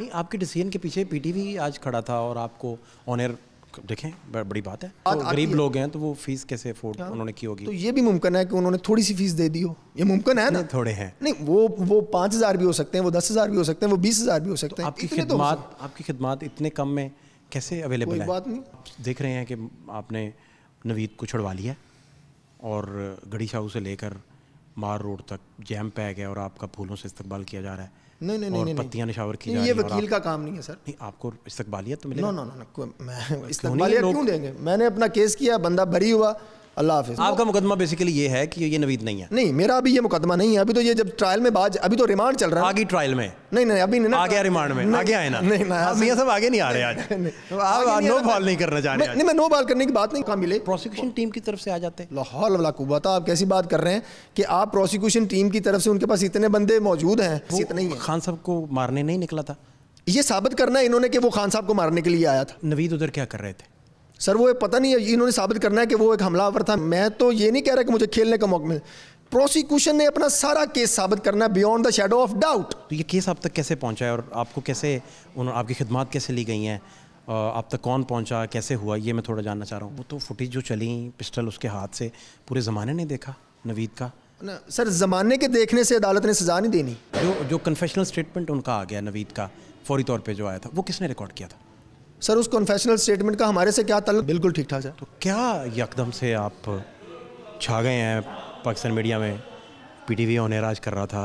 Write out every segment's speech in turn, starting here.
नहीं आपके डिसीजन के पीछे पीटीवी आज खड़ा था और आपको ऑनर देखें बड़ी बात है तो गरीब लोग हैं तो वो फीस कैसे अफोर्ड हाँ। उन्होंने की होगी तो ये भी मुमकिन है कि उन्होंने थोड़ी सी फीस दे दी हो ये मुमकिन है ना थोड़े हैं नहीं वो वो पाँच हज़ार भी हो सकते हैं वो दस हज़ार भी हो सकते हैं वो बीस हज़ार भी हो सकते तो हैं आपकी तो खिदमत आपकी खिदमत इतने कम में कैसे अवेलेबल है बात नहीं देख रहे हैं कि आपने नवीद को छुड़वा लिया और गढ़ी शाहू से लेकर मार रोड तक जैम पैक है और आपका फूलों से इस्तेमाल किया जा रहा है नहीं नहीं नहीं पत्तियां निशावर की ये वकील का काम नहीं है सर नहीं आपको इस्तकबालियत तो मिलेगा नो नो नो मैं इस्तकबालियत क्यों देंगे मैंने अपना केस किया बंदा बरी हुआ अल्लाह हाफिज आपका मुकदमा बेसिकली ये है कि ये नवीद नहीं है नहीं मेरा अभी ये मुकदमा नहीं है अभी तो ये जब ट्रायल में बाज अभी तो रिमांड चल रहा है आगे ट्रायल में नहीं नहीं अभी नहीं आगे रिमांड में आगे आए ना नहीं ना मियां सब आगे नहीं आ रहे आज आप नो बॉल नहीं करना चाह रहे नहीं मैं नो बॉल करने की बात नहीं कहा मिले प्रोसिक्यूशन टीम की तरफ से आ जाते लाहौल वाला कुबा आप कैसी बात कर रहे हैं कि आप प्रोसिक्यूशन टीम की तरफ से उनके पास इतने बंदे मौजूद हैं इतने ही खान साहब को मारने नहीं निकला था ये साबित करना है इन्होंने कि वो खान साहब को मारने के लिए आया था नवीद उधर क्या कर रहे थे सर वो पता नहीं है इन्होंने साबित करना है कि वो एक हमलावर था मैं तो ये नहीं कह रहा कि मुझे खेलने का मौका मिले प्रोसिक्यूशन ने अपना सारा केस साबित करना है beyond the shadow of doubt तो ये केस आप तक कैसे पहुंचा है और आपको कैसे उन्होंने आपकी खिदमत कैसे ली गई हैं आप तक कौन पहुंचा कैसे हुआ ये मैं थोड़ा जानना चाह रहा हूँ वो तो फुटेज जो चली पिस्टल उसके हाथ से पूरे ज़माने ने देखा नवीद का ना सर ज़माने के देखने से अदालत ने सज़ा नहीं देनी जो जो कन्फेशनल स्टेटमेंट उनका आ गया नवीद का फौरी तौर पर जो आया था वो किसने रिकॉर्ड किया था सर उस कन्फेशनल स्टेटमेंट का हमारे से क्या तल्लुक बिल्कुल ठीक ठाक है तो क्या यकदम से आप छा गए हैं पाकिस्तान मीडिया में P T V on air आज कर रहा था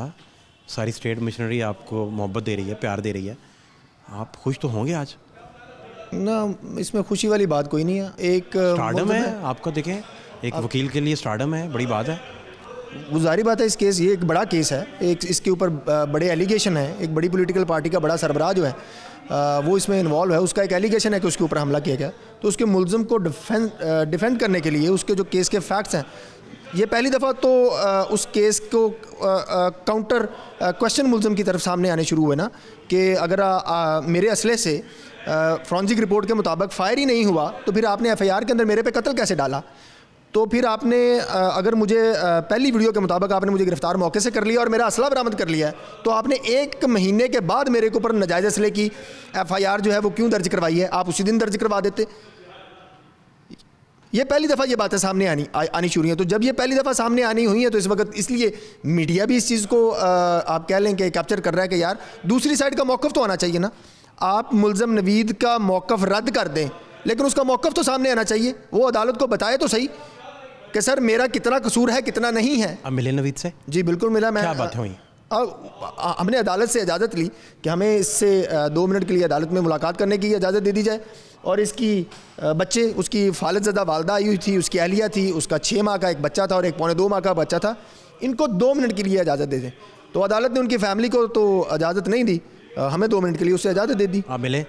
सारी स्टेट मिशनरी आपको मोहब्बत दे रही है प्यार दे रही है आप खुश तो होंगे आज ना इसमें खुशी वाली बात कोई नहीं है एक स्टार्डम है आपका देखें एक वकील के लिए स्टार्डम है बड़ी बात है गुजारी बात है इस केस ये एक बड़ा केस है एक इसके ऊपर बड़े एलिगेशन है एक बड़ी पॉलिटिकल पार्टी का बड़ा सरबराह जो है वो इसमें इन्वॉल्व है उसका एक एलिगेशन है कि उसके ऊपर हमला किया गया तो उसके मुलजम को डिफेंड डिफेंड करने के लिए उसके जो केस के फैक्ट्स हैं ये पहली दफ़ा तो उस केस को काउंटर क्वेश्चन मुलम की तरफ सामने आने शुरू हुए ना कि अगर आ, आ, मेरे असले से फ्रॉन्जिक रिपोर्ट के मुताबिक फायर ही नहीं हुआ तो फिर आपने एफ़ के अंदर मेरे पे कत्ल कैसे डाला तो फिर आपने अगर मुझे पहली वीडियो के मुताबिक आपने मुझे गिरफ्तार मौके से कर लिया और मेरा असला बरामद कर लिया है तो आपने एक महीने के बाद मेरे के ऊपर नजायज़ असले की एफआईआर जो है वो क्यों दर्ज करवाई है आप उसी दिन दर्ज करवा देते ये पहली दफ़ा ये बातें सामने आनी आ, आनी शुरू हैं तो जब ये पहली दफ़ा सामने आनी हुई है तो इस वक्त इसलिए मीडिया भी इस चीज़ को आ, आप कह लें कि कैप्चर कर रहा है कि यार दूसरी साइड का मौक़ तो आना चाहिए ना आप मुलम नवीद का मौक़ रद्द कर दें लेकिन उसका मौक़ तो सामने आना चाहिए वो अदालत को बताए तो सही कि सर मेरा कितना कसूर है कितना नहीं है अब मिले नवीद से जी बिल्कुल मिला मैं क्या बात हुई अब हमने अदालत से इजाज़त ली कि हमें इससे दो मिनट के लिए अदालत में मुलाकात करने की इजाज़त दे दी जाए और इसकी बच्चे उसकी फालत ज़दा वालदा आई हुई थी उसकी अहलिया थी उसका छः माह का एक बच्चा था और एक पौने दो माह का बच्चा था इनको दो मिनट के लिए इजाज़त दे दें तो अदालत ने उनकी फैमिली को तो इजाज़त नहीं दी हमें दो मिनट के लिए उससे इजाज़त दे दी आप मिले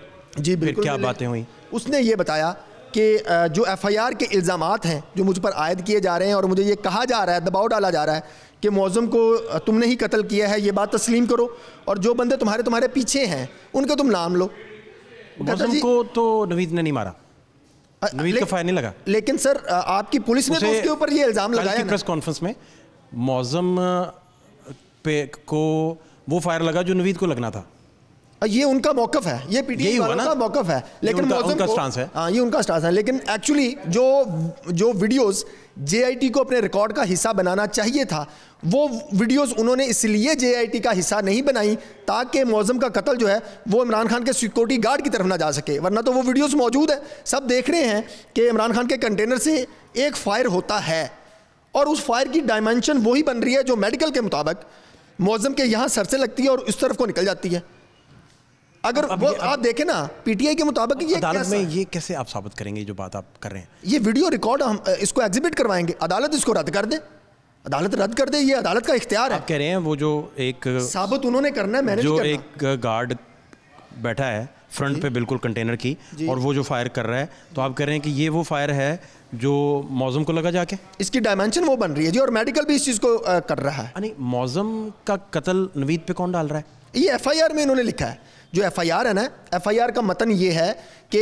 जी बिल्कुल क्या बातें हुई उसने ये बताया कि जो एफआईआर के इल्ज़ाम हैं जो मुझ पर आयद किए जा रहे हैं और मुझे ये कहा जा रहा है दबाव डाला जा रहा है कि मौजम को तुमने ही कत्ल किया है ये बात तस्लीम करो और जो बंदे तुम्हारे तुम्हारे पीछे हैं उनका तुम नाम लो मौजम को तो नवीद ने नहीं मारा नवीद का फायर नहीं लगा लेकिन सर आपकी पुलिस ने तो उसके ऊपर ये इल्ज़ाम लगाया प्रेस कॉन्फ्रेंस में मौजम पे को वो फायर लगा जो नवीद को लगना था ये उनका मौकफ है ये पीटीआई वालों का मौकफ है लेकिन उनका, उनका स्टांस है हाँ ये उनका स्टांस है लेकिन एक्चुअली जो जो वीडियोस जेआईटी को अपने रिकॉर्ड का हिस्सा बनाना चाहिए था वो वीडियोस उन्होंने इसलिए जेआईटी का हिस्सा नहीं बनाई ताकि मौजम का कत्ल जो है वो इमरान खान के सिक्योरिटी गार्ड की तरफ ना जा सके वरना तो वो वीडियोस मौजूद है सब देख रहे हैं कि इमरान खान के कंटेनर से एक फायर होता है और उस फायर की डायमेंशन वही बन रही है जो मेडिकल के मुताबिक मौजम के यहाँ सर से लगती है और उस तरफ को निकल जाती है अगर अब वो अब, आप देखें ना पीटीआई के मुताबिक ये अदालत में ये कैसे आप साबित करेंगे जो बात आप कर रहे हैं ये वीडियो रिकॉर्ड हम इसको एग्जिबिट करवाएंगे अदालत इसको रद्द कर दे अदालत रद्द कर दे ये अदालत का इख्तियार है कह रहे हैं वो जो एक साबित उन्होंने करना है मैंने जो एक गार्ड बैठा है फ्रंट पे बिल्कुल कंटेनर की और वो जो फायर कर रहा है तो आप कह रहे हैं कि ये वो फायर है जो मौजम को लगा जाके इसकी डायमेंशन वो बन रही है जी और मेडिकल भी इस चीज़ को कर रहा है यानी मौजम का कत्ल नवीद पे कौन डाल रहा है ये एफआईआर में इन्होंने लिखा है जो एफ़ आई आर है ना एफ़ आई आर का मतन ये है कि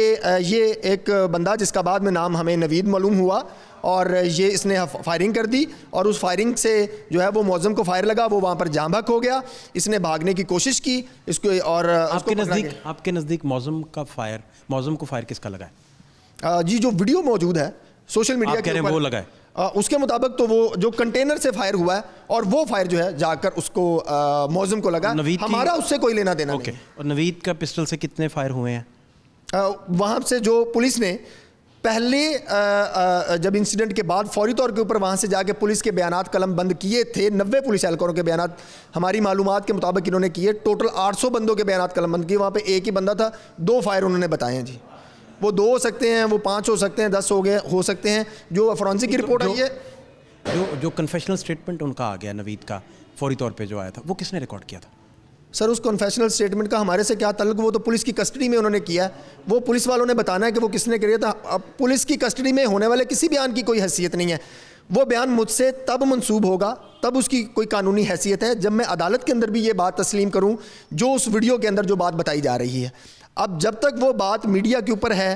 ये एक बंदा जिसका बाद में नाम हमें नवीद मालूम हुआ और ये इसने फायरिंग कर दी और उस फायरिंग से जो है वो मौजम को फायर लगा वो वहाँ पर जाम भक हो गया इसने भागने की कोशिश की इसको और आपके नज़दीक आपके नज़दीक मौजम का फायर मौजम को फायर किसका लगा है जी जो वीडियो मौजूद है सोशल मीडिया के वो लगा है उसके मुताबिक तो वो जो कंटेनर से फायर हुआ है और वो फायर जो है जाकर उसको मौजम को लगा हमारा उससे कोई लेना देना ओके और नवीद का पिस्टल से कितने फायर हुए हैं वहाँ से जो पुलिस ने पहले आ, आ, जब इंसिडेंट के बाद फौरी तौर के ऊपर वहाँ से जाके पुलिस के बयान कलम बंद किए थे नब्बे पुलिस एहलकारों के बयान हमारी मालूम के मुताबिक इन्होंने किए टोटल सौ बंदों के बयान कलम बंद किए वहाँ पे एक ही बंदा था दो फायर उन्होंने बताए हैं जी वो दो हो सकते हैं वो पाँच हो सकते हैं दस हो गए हो सकते हैं जो फॉरेंसिक की रिपोर्ट आई है जो जो कन्फेशनल स्टेटमेंट उनका आ गया नवीद का फौरी तौर पे जो आया था वो किसने रिकॉर्ड किया था सर उस कन्फेशनल स्टेटमेंट का हमारे से क्या तल्लक वो तो पुलिस की कस्टडी में उन्होंने किया वो पुलिस वालों ने बताना है कि वो किसने किया था तो अब पुलिस की कस्टडी में होने वाले किसी बयान की कोई हैसियत नहीं है वो बयान मुझसे तब मनसूब होगा तब उसकी कोई कानूनी हैसियत है जब मैं अदालत के अंदर भी ये बात तस्लीम करूँ जो उस वीडियो के अंदर जो बात बताई जा रही है अब जब तक वो बात मीडिया के ऊपर है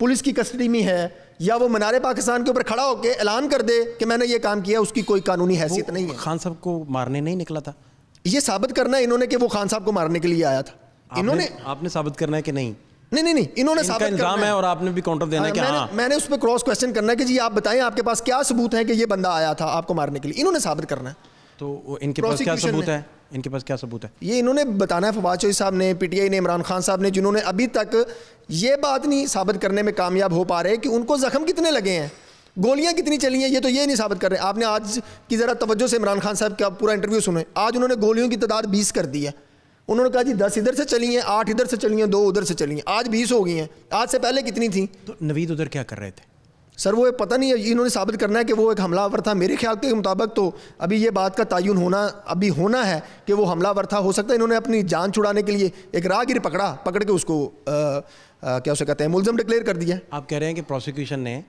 पुलिस की कस्टडी में है या वो मनारे पाकिस्तान के ऊपर खड़ा होकर ऐलान कर दे कि मैंने ये काम किया उसकी कोई कानूनी हैसियत नहीं है खान साहब को मारने नहीं निकला था ये साबित करना है इन्होंने कि वो खान साहब को मारने के लिए आया था इन्होंने आपने साबित करना है कि नहीं नहीं नहीं नहीं इन्होंने साबित इल्जाम है और आपने भी काउंटर देना है हाँ, कि मैंने, हाँ। मैंने उस पर क्रॉस क्वेश्चन करना है कि जी आप बताएं आपके पास क्या सबूत है कि ये बंदा आया था आपको मारने के लिए इन्होंने साबित करना है तो इनके पास क्या सबूत है इनके पास क्या सबूत है ये इन्होंने बताना है फवाद चौधरी साहब ने पीटीआई ने इमरान खान साहब ने जिन्होंने अभी तक ये बात नहीं साबित करने में कामयाब हो पा रहे कि उनको ज़ख्म कितने लगे हैं गोलियां कितनी चली हैं ये तो ये नहीं साबित कर रहे आपने आज की ज़रा तवज्जो से इमरान खान साहब का पूरा इंटरव्यू सुने आज उन्होंने गोलियों की तादाद बीस कर दी है उन्होंने कहा जी दस इधर से चली हैं आठ इधर से चली हैं दो उधर से चली हैं आज बीस हो गई हैं आज से पहले कितनी थी तो नवीद उधर क्या कर रहे थे सर वो पता नहीं है इन्होंने साबित करना है कि वो एक हमलावर था मेरे ख्याल के मुताबिक तो अभी ये बात का तयन होना अभी होना है कि वो हमलावर था हो सकता है इन्होंने अपनी जान छुड़ाने के लिए एक राहगीर पकड़ा पकड़ के उसको आ, आ, क्या उसे कहते हैं मुलजम डिक्लेयर कर दिया आप कह रहे हैं कि प्रोसिक्यूशन ने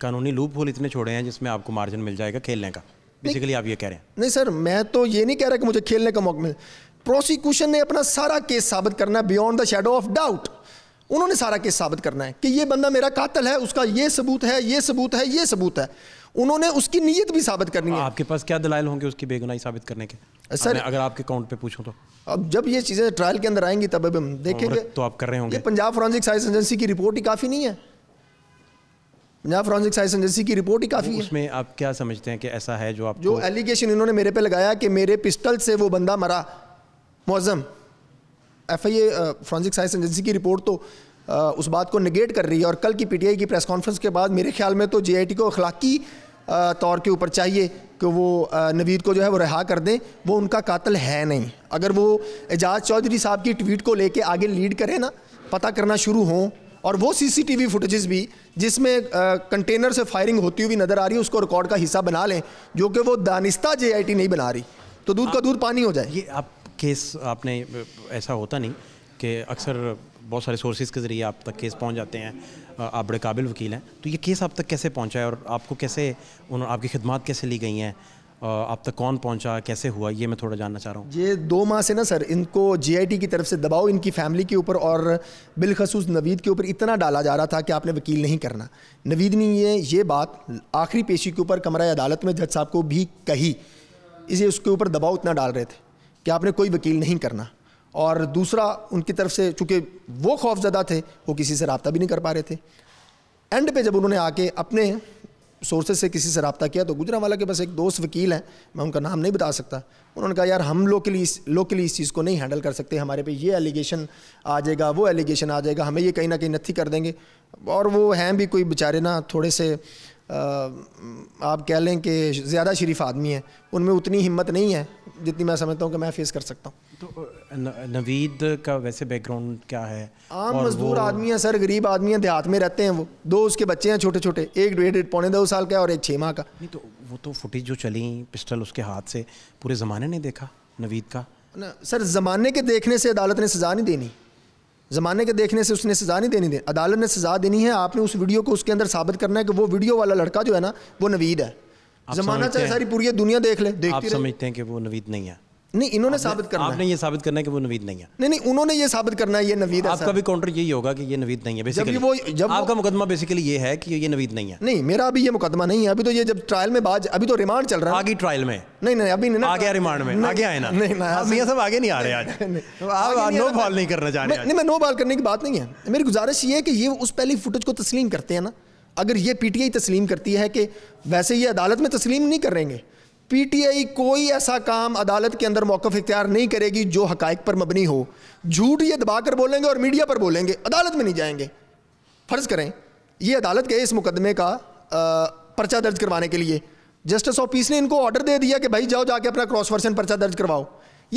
कानूनी लूप होल इतने छोड़े हैं जिसमें आपको मार्जिन मिल जाएगा खेलने का बेसिकली आप ये कह रहे हैं नहीं सर मैं तो ये नहीं कह रहा कि मुझे खेलने का मौका मिले प्रोसिक्यूशन ने अपना सारा केस साबित करना beyond the shadow of doubt उन्होंने सारा केस साबित करना है कि ये बंदा मेरा कातल है उसका ये सबूत है ये सबूत है ये सबूत है उन्होंने उसकी नीयत भी साबित करनी है आपके पास क्या दलाल होंगे उसकी बेगुनाही साबित करने के सर अगर आपके अकाउंट पे पूछूं तो अब जब ये चीज़ें ट्रायल के अंदर आएंगी तब हम देखेंगे तो आप कर रहे होंगे पंजाब फॉरेंसिक साइंस एजेंसी की रिपोर्ट ही काफ़ी नहीं है पंजाब फॉरेंसिक साइंस एजेंसी की रिपोर्ट ही काफ़ी है उसमें आप क्या समझते हैं कि ऐसा है जो आप जो एलिगेशन इन्होंने मेरे पे लगाया कि मेरे पिस्टल से वो बंदा मरा मौजम F I A forensic science agency की रिपोर्ट तो आ, उस बात को निगेट कर रही है और कल की आई की प्रेस कॉन्फ्रेंस के बाद मेरे ख्याल में तो जे को अखलाकी तौर के ऊपर चाहिए कि वो नवीद को जो है वो रिहा कर दें वो उनका कातल है नहीं अगर वो एजाज चौधरी साहब की ट्वीट को लेके आगे लीड करें ना पता करना शुरू हों और वो सीसीटीवी फुटेजेस भी जिसमें कंटेनर से फायरिंग होती हुई नज़र आ रही है उसको रिकॉर्ड का हिस्सा बना लें जो कि वो दानिस्ता जे नहीं बना रही तो दूध का दूध पानी हो जाए ये आप केस आपने ऐसा होता नहीं कि अक्सर बहुत सारे सोर्सेज के ज़रिए आप तक केस पहुंच जाते हैं आप बड़े काबिल वकील हैं तो ये केस आप तक कैसे पहुंचा है और आपको कैसे उन आपकी खिदमत कैसे ली गई हैं आप तक कौन पहुंचा कैसे हुआ ये मैं थोड़ा जानना चाह रहा हूँ ये दो माह से ना सर इनको जीआईटी की तरफ से दबाव इनकी फैमिली के ऊपर और बिलखसूस नवीद के ऊपर इतना डाला जा रहा था कि आपने वकील नहीं करना नवीद ने ये ये बात आखिरी पेशी के ऊपर कमरा अदालत में जज साहब को भी कही इसे उसके ऊपर दबाव इतना डाल रहे थे कि आपने कोई वकील नहीं करना और दूसरा उनकी तरफ से चूँकि वो खौफजदा थे वो किसी से रबता भी नहीं कर पा रहे थे एंड पे जब उन्होंने आके अपने सोर्सेज से किसी से रबता किया तो गुजरा वाला के पास एक दोस्त वकील हैं मैं उनका नाम नहीं बता सकता उन्होंने कहा यार हम लोकली इस लोकली इस चीज़ को नहीं हैंडल कर सकते हमारे पे ये एलिगेशन आ जाएगा वो एलिगेशन आ जाएगा हमें ये कहीं ना कहीं नथी कर देंगे और वो हैं भी कोई बेचारे ना थोड़े से आप कह लें कि ज़्यादा शरीफ आदमी हैं उनमें उतनी हिम्मत नहीं है जितनी मैं समझता हूँ कि मैं फेस कर सकता हूँ तो नवीद का वैसे बैकग्राउंड क्या है आम मजदूर आदमी है सर गरीब आदमी है देहात में रहते हैं वो दो उसके बच्चे हैं छोटे छोटे एक डेढ़ पौने दो साल का और एक छः माह का नहीं तो वो तो फुटेज जो चली पिस्टल उसके हाथ से पूरे ज़माने ने देखा नवीद का ना सर ज़माने के देखने से अदालत ने सज़ा नहीं देनी ज़माने के देखने से उसने सज़ा नहीं देनी दे अदालत ने सज़ा देनी है आपने उस वीडियो को उसके अंदर साबित करना है कि वो वीडियो वाला लड़का जो है ना वो नवीद है ज़माना चाहे सारी पूरी दुनिया देख ले देखते समझते हैं कि वो नवीद नहीं है नहीं इन्होंने साबित करना आपने ये साबित करना है कि वो नवीद नहीं है नहीं नहीं उन्होंने ये साबित करना है ये नवीद है आपका भी काउंटर यही होगा कि ये नवीद नहीं है बेसिकली जब वो जब आपका मुकदमा बेसिकली ये है कि ये नवीद नहीं है नहीं मेरा अभी ये मुकदमा नहीं है अभी तो ये जब ट्रायल में बाज अभी तो रिमांड चल रहा है आगे ट्रायल में नहीं नहीं अभी नहीं आ गया रिमांड में आगे आए ना नहीं ना हाँ, सब आगे नहीं आ रहे आज आप नो बॉल नहीं करना चाह रहे नहीं मैं नो बॉल करने की बात नहीं है मेरी गुजारिश ये है कि ये उस पहली फुटेज को तस्लीम करते हैं ना अगर ये पीटीआई तस्लीम करती है कि वैसे ये अदालत में तस्लीम नहीं करेंगे पीटीआई कोई ऐसा काम अदालत के अंदर मौकफ इख्तियार नहीं करेगी जो हक पर मबनी हो झूठ ये दबा कर बोलेंगे और मीडिया पर बोलेंगे अदालत में नहीं जाएंगे फ़र्ज़ करें ये अदालत गए इस मुकदमे का आ, पर्चा दर्ज करवाने के लिए जस्टिस ऑफ पीस ने इनको ऑर्डर दे दिया कि भाई जाओ जाके अपना क्रॉस वर्सन पर्चा दर्ज करवाओ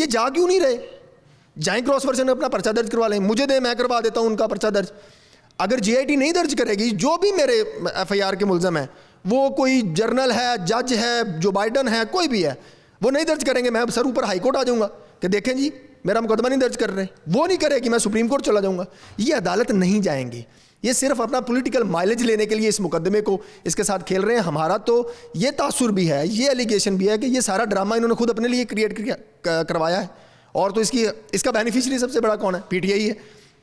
ये जा क्यों नहीं रहे जाएं क्रॉस वर्सन अपना पर्चा दर्ज करवा लें मुझे दे मैं करवा देता हूँ उनका पर्चा दर्ज अगर जे नहीं दर्ज करेगी जो भी मेरे एफ के मुलजम हैं वो कोई जर्नल है जज है जो बाइडन है कोई भी है वो नहीं दर्ज करेंगे मैं सर ऊपर हाईकोर्ट आ जाऊँगा कि देखें जी मेरा मुकदमा नहीं दर्ज कर रहे वो नहीं करे कि मैं सुप्रीम कोर्ट चला जाऊँगा ये अदालत नहीं जाएंगी ये सिर्फ अपना पॉलिटिकल माइलेज लेने के लिए इस मुकदमे को इसके साथ खेल रहे हैं हमारा तो ये तासुर भी है ये एलिगेशन भी है कि ये सारा ड्रामा इन्होंने खुद अपने लिए क्रिएट करवाया है और तो इसकी इसका बेनिफिशरी सबसे बड़ा कौन है पीटीआई है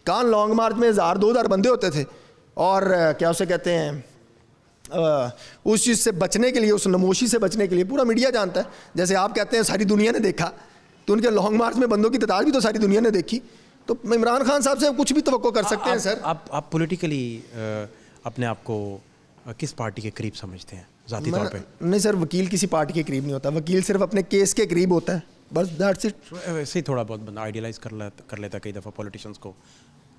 कान लॉन्ग मार्च में हज़ार दो हज़ार बंदे होते थे और क्या उसे कहते हैं उस चीज़ से बचने के लिए उस नमोशी से बचने के लिए पूरा मीडिया जानता है जैसे आप कहते हैं सारी दुनिया ने देखा तो उनके लॉन्ग मार्च में बंदों की तादाद भी तो सारी दुनिया ने देखी तो इमरान खान साहब से कुछ भी तो कर सकते हैं सर आप आप पोलिटिकली अपने आप को किस पार्टी के करीब समझते हैं जाती तौर पे नहीं सर वकील किसी पार्टी के करीब नहीं होता वकील सिर्फ अपने केस के करीब होता है बस दैट्स इट वैसे ही थोड़ा बहुत बंदा आइडियलाइज कर लेता कर लेता कई दफ़ा पॉलिटिशियंस को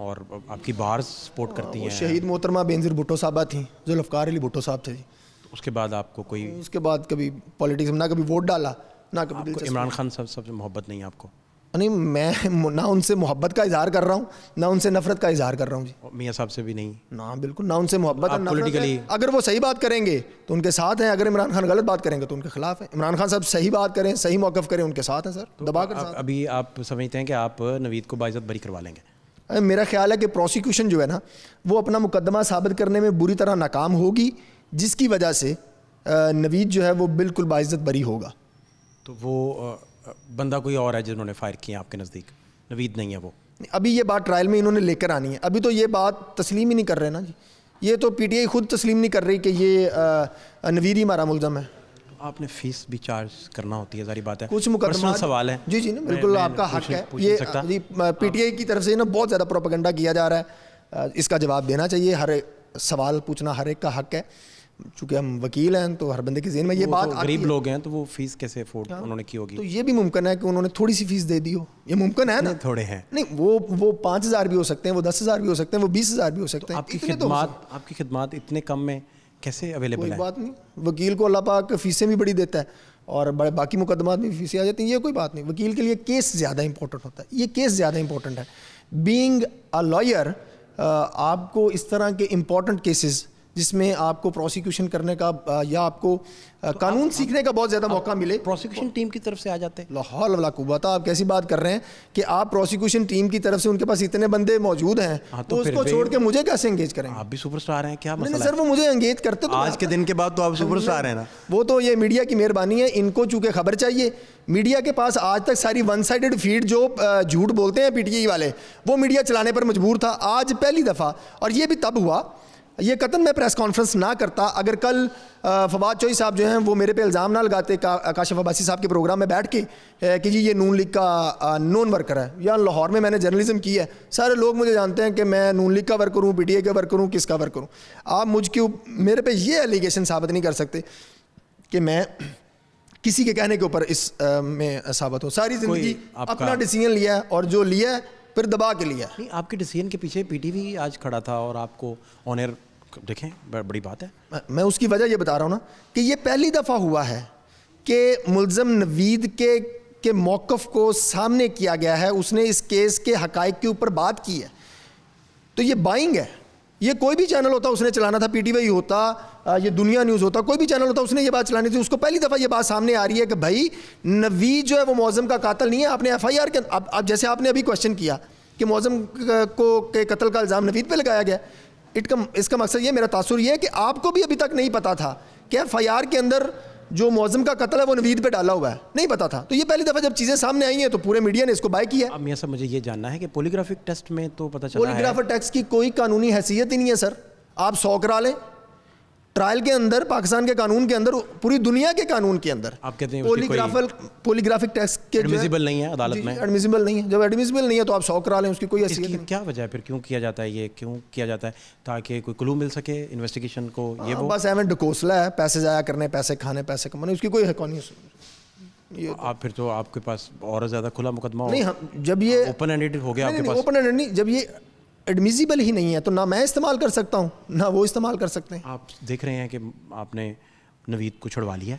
और आपकी बार सपोर्ट करती हैं शहीद मोहतरमा बेनजीर भुट्टो साहबा थी जो लफकार अली भुट्टो साहब थे तो उसके बाद आपको कोई तो उसके बाद कभी पॉलिटिक्स में ना कभी वोट डाला ना कभी इमरान खान साहब सबसे मोहब्बत नहीं आपको नहीं मैं ना उनसे मोहब्बत का इजहार कर रहा हूँ ना उनसे नफरत का इजहार कर रहा हूँ जी मियाँ साहब से भी नहीं ना बिल्कुल ना उनसे मोहब्बत पोलिटिकली अगर वो सही बात करेंगे तो उनके साथ हैं अगर इमरान खान गलत बात करेंगे तो उनके खिलाफ है इमरान खान साहब सही बात करें सही मौकफ़ करें उनके साथ हैं सर तो दबा कर अभी आप समझते हैं कि आप नवीद को बाइज़त बरी करवा लेंगे मेरा ख्याल है कि प्रोसिक्यूशन जो है ना वो अपना मुकदमा साबित करने में बुरी तरह नाकाम होगी जिसकी वजह से नवीद जो है वो बिल्कुल बाइज़त बरी होगा तो वो बंदा कोई और है जिन्होंने फायर किया आपके नज़दीक नवीद नहीं है वो अभी ये बात ट्रायल में इन्होंने लेकर आनी है अभी तो ये बात तस्लीम ही नहीं कर रहे ना जी ये तो पीटीआई खुद तस्लीम नहीं कर रही कि ये नवीद ही हमारा मुलजम है आपने फीस भी चार्ज करना होती है सारी बात है कुछ मुकदमा सवाल है जी जी ना बिल्कुल आपका हक है ये पीटीआई हाँ। की तरफ से ना बहुत ज़्यादा प्रोपागेंडा किया जा रहा है इसका जवाब देना चाहिए हर सवाल पूछना हर एक का हक है चूंकि हम वकील हैं तो हर बंदे के जेन में ये बात तो गरीब लोग हैं तो वो फीस कैसे अफोर्ड हाँ। उन्होंने की होगी तो ये भी मुमकिन है कि उन्होंने थोड़ी सी फीस दे दी हो ये मुमकिन है ना थोड़े हैं नहीं वो वो पाँच हज़ार भी हो सकते हैं वो दस हज़ार भी हो सकते हैं वो बीस हज़ार भी हो सकते तो हैं आपकी तो खिदमात आपकी खिदमात इतने कम में कैसे अवेलेबल है बात नहीं वकील को अल्लाह पाक फीसें भी बड़ी देता है और बड़े बाकी मुकदमा में फीसें आ जाती हैं ये कोई बात नहीं वकील के लिए केस ज़्यादा इंपॉर्टेंट होता है ये केस ज़्यादा इंपॉर्टेंट है बींग अ लॉयर आपको इस तरह के इम्पॉर्टेंट केसेस जिसमें आपको प्रोसिक्यूशन करने का या आपको तो कानून आप, सीखने का बहुत ज़्यादा मौका मिले प्रोसिक्यूशन टीम की तरफ से आ जाते हैं लाहौल वाला आप कैसी बात कर रहे हैं कि आप प्रोसिक्यूशन टीम की तरफ से उनके पास इतने बंदे मौजूद हैं हाँ, तो, तो उसको छोड़ के मुझे कैसे एंगेज करें आप भी सुपरस्टार हैं क्या मसला सर वो मुझे एंगेज करते तो आज के दिन के बाद तो आप सुपरस्टार हैं ना वो तो ये मीडिया की मेहरबानी है इनको चूँकि खबर चाहिए मीडिया के पास आज तक सारी वन साइडेड फीड जो झूठ बोलते हैं पीटीआई वाले वो मीडिया चलाने पर मजबूर था आज पहली दफ़ा और ये भी तब हुआ ये कतन मैं प्रेस कॉन्फ्रेंस ना करता अगर कल फवाद चौई साहब जो हैं वो मेरे पे इल्ज़ाम ना लगाते का, काशिफ अब्बासी साहब के प्रोग्राम में बैठ के कि जी ये नून लीग का नॉन वर्कर है या लाहौर में मैंने जर्नलिज्म की है सारे लोग मुझे जानते हैं कि मैं नून लीग का वर्कर हूँ पी का वर्कर हूँ किसका वर्कर हूँ आप मुझ क्यों मेरे पे ये एलिगेशन साबित नहीं कर सकते कि मैं किसी के कहने के ऊपर इस आ, में साबित हो सारी ज़िंदगी अपना डिसीजन लिया है और जो लिया है फिर दबा के लिया है नहीं आपके डिसीजन के पीछे पीटीवी आज खड़ा था और आपको ऑनर देखें बड़ी बात है मैं उसकी वजह ये बता रहा हूँ ना कि ये पहली दफ़ा हुआ है कि मुलजम नवीद के के मौक़ को सामने किया गया है उसने इस केस के हक़ के ऊपर बात की है तो ये बाइंग है ये कोई भी चैनल होता उसने चलाना था पीटीवी होता ये दुनिया न्यूज़ होता कोई भी चैनल होता उसने ये बात चलानी थी उसको पहली दफ़ा ये बात सामने आ रही है कि भाई नवीद जो है वो मौज़म का कातल नहीं है आपने एफ आई आर के अब जैसे आपने अभी क्वेश्चन किया कि मौज़म को के कत्ल का इल्ज़ाम नवीद पर लगाया गया इट का इसका मकसद ये मेरा तासुर ये है कि आपको भी अभी तक नहीं पता था कि एफ के अंदर जो मौजम का कत्ल है वो नवीद पे डाला हुआ है नहीं पता था तो ये पहली दफ़ा जब चीज़ें सामने आई हैं तो पूरे मीडिया ने इसको बाय किया अब मुझे ये जानना है कि पोलीग्राफिक टेस्ट में तो पता चला पोलीग्राफर टेस्ट की कोई कानूनी हैसियत ही नहीं है सर आप सौ करा लें ट्रायल के अंदर पाकिस्तान के कानून के अंदर पूरी दुनिया के कानून के अंदर आप कहते हैं पोलीग्राफल पोलीग्राफिक टैक्स के एडमिसिबल नहीं है अदालत में एडमिसिबल नहीं है जब एडमिसिबल नहीं है तो आप सौ करा लें उसकी कोई असर क्या वजह है फिर क्यों किया जाता है ये क्यों किया जाता है ताकि कोई क्लू मिल सके इन्वेस्टिगेशन को ये आ, हाँ, बस एवं डकोसला है पैसे ज़ाया करने पैसे खाने पैसे कमाने उसकी कोई हक नहीं ये आप फिर तो आपके पास और ज़्यादा खुला मुकदमा नहीं हम जब ये ओपन हाँ, एंडेड हो गया आपके पास ओपन एंडेड नहीं जब ये एडमिजिबल ही नहीं है तो ना मैं इस्तेमाल कर सकता हूँ ना वो इस्तेमाल कर सकते हैं आप देख रहे हैं कि आपने नवीद को छुड़वा लिया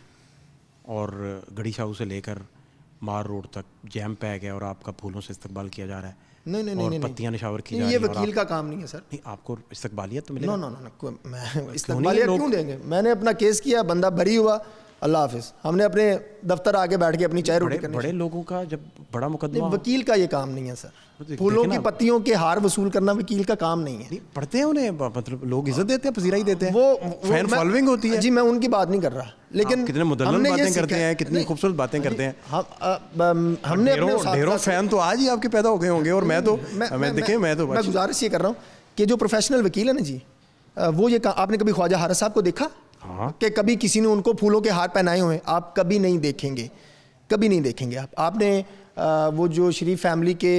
और गड़ी शाहू से लेकर मार रोड तक जैम पैक है और आपका फूलों से इस्तकबाल किया जा रहा है नहीं नहीं नहीं पत्तियां निशावर की ये वकील का काम नहीं है सर नहीं आपको इस्तकबालियत तो मिलेगा नो नो नो मैं इस्तकबालियत क्यों देंगे मैंने अपना केस किया बंदा भरी हुआ अल्लाह हाफिज हमने अपने दफ्तर आके बैठ के अपनी चाय रोटी करनी बड़े लोगों का जब बड़ा मुकदमा वकील का ये काम नहीं है सर तो फूलों की पत्तियों के हार वसूल करना वकील का काम नहीं है पढ़ते हैं उन्हें मतलब लोग इज्जत देते हैं पसीरा ही देते हैं वो फैन फॉलोइंग होती है जी मैं उनकी बात नहीं कर रहा लेकिन कितने मुदल्लन बातें करते हैं कितनी खूबसूरत बातें करते हैं हम हमने ढेरों फैन तो आज ही आपके पैदा हो गए होंगे और मैं तो मैं देखें मैं तो मैं गुजारिश ये कर रहा हूँ कि जो प्रोफेशनल वकील है ना जी वो ये आपने कभी ख्वाजा हारा साहब को देखा हाँ। कि कभी किसी ने उनको फूलों के हार पहनाए हुए आप कभी नहीं देखेंगे कभी नहीं देखेंगे आप आपने आ, वो जो शरीफ फैमिली के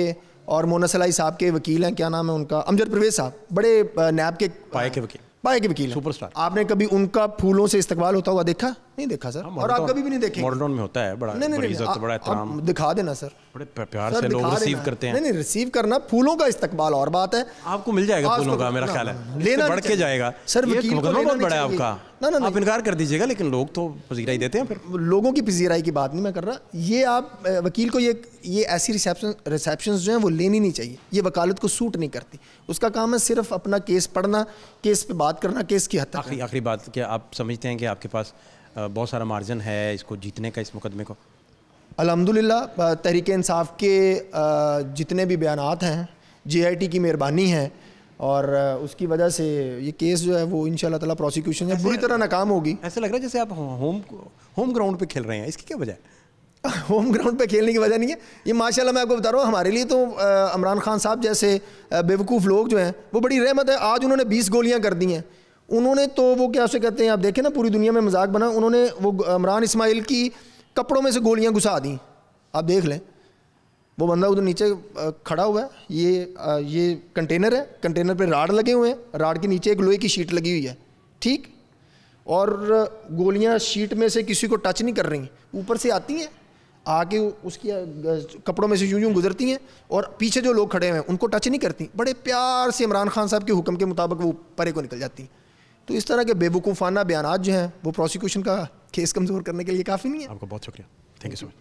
और मोनासलाई साहब के वकील हैं क्या नाम है उनका अमजद परवेज साहब बड़े नैब के पाए के वकील पाए के वकील सुपरस्टार आपने कभी उनका फूलों से इस्तेमाल होता हुआ देखा नहीं देखा सर हाँ, और आप कभी भी नहीं देखे मॉडर्न में होता है बड़ा नहीं नहीं, नहीं, नहीं बड़ा आ, दिखा देना सर बड़े प्यार सर, से लोग रिसीव करते हैं नहीं नहीं रिसीव करना फूलों का इस्तकबाल और बात है आपको मिल जाएगा फूलों का मेरा ख्याल है लेना बढ़ के जाएगा सर वकील बहुत बड़ा है आपका ना ना आप इनकार कर दीजिएगा लेकिन लोग तो पजीराई देते हैं फिर लोगों की पजीराई की बात नहीं मैं कर रहा ये आप वकील को ये ये ऐसी रिसेप्शन रिसेप्शन जो हैं वो लेनी नहीं चाहिए ये वकालत को सूट नहीं करती उसका काम है सिर्फ अपना केस पढ़ना केस पे बात करना केस की हद आखिरी आखिरी बात क्या आप समझते हैं कि आपके पास बहुत सारा मार्जन है इसको जीतने का इस मुकदमे को अलहमदिल्ला तहरीक इंसाफ के जितने भी बयान हैं जे आई टी की मेहरबानी है और उसकी वजह से ये केस जो है वो इन ताला प्रोसिक्यूशन है बुरी तरह नाकाम होगी ऐसा लग रहा है जैसे आप होम होम ग्राउंड पे खेल रहे हैं इसकी क्या वजह है होम ग्राउंड पे खेलने की वजह नहीं है ये माशाल्लाह मैं आपको बता रहा हूँ हमारे लिए तो इमरान खान साहब जैसे बेवकूफ़ लोग जो हैं वो बड़ी रहमत है आज उन्होंने बीस गोलियाँ कर दी हैं उन्होंने तो वो क्या उसे कहते हैं आप देखें ना पूरी दुनिया में मजाक बना उन्होंने वो इमरान इसमाइल की कपड़ों में से गोलियाँ घुसा दी आप देख लें वो बंदा उधर नीचे खड़ा हुआ है ये ये कंटेनर है कंटेनर पे राड लगे हुए हैं राड के नीचे एक लोहे की शीट लगी हुई है ठीक और गोलियां शीट में से किसी को टच नहीं कर रही ऊपर से आती हैं आके उसकी कपड़ों में से यूं यूं गुजरती हैं और पीछे जो लोग खड़े हुए हैं उनको टच नहीं करती बड़े प्यार से इमरान खान साहब के हुक्म के मुताबिक वो परे को निकल जाती हैं तो इस तरह के बेवकूफ़ाना बयान जो हैं वो प्रोसिक्यूशन का केस कमज़ोर करने के लिए काफ़ी नहीं है आपका बहुत शुक्रिया थैंक यू सो मच